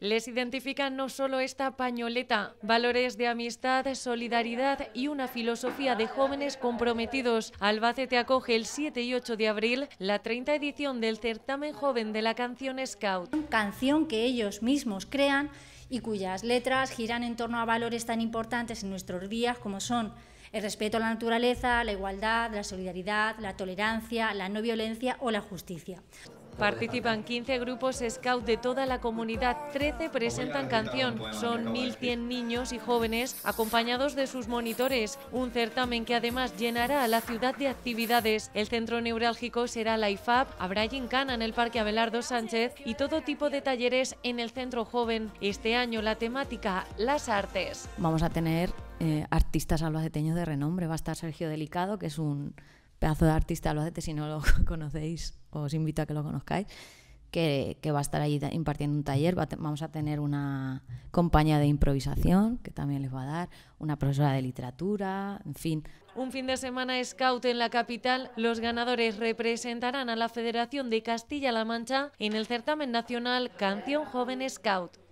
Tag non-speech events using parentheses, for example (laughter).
Les identifican no solo esta pañoleta, valores de amistad, solidaridad y una filosofía de jóvenes comprometidos. Albacete acoge el 7 y 8 de abril la 30 edición del certamen joven de la canción Scout. Canción que ellos mismos crean y cuyas letras giran en torno a valores tan importantes en nuestros días como son el respeto a la naturaleza, la igualdad, la solidaridad, la tolerancia, la no violencia o la justicia. Participan 15 grupos scout de toda la comunidad, 13 pues presentan canción, son 1.100 niños y jóvenes acompañados de sus monitores, un certamen que además llenará a la ciudad de actividades. El centro neurálgico será la IFAP, habrá gincana en el Parque Abelardo Sánchez y todo tipo de talleres en el Centro Joven. Este año la temática, las artes. Vamos a tener eh, artistas albaceteños de renombre, va a estar Sergio Delicado, que es un pedazo de artista lo si no lo (laughs) conocéis, os invito a que lo conozcáis, que, va a estar ahí impartiendo un taller. vamos a tener una compañía de improvisación que también les va a dar, una profesora de literatura, en fin. Un fin de semana scout en la capital, los ganadores representarán a la Federación de Castilla-La Mancha en el certamen nacional Canción Joven Scout.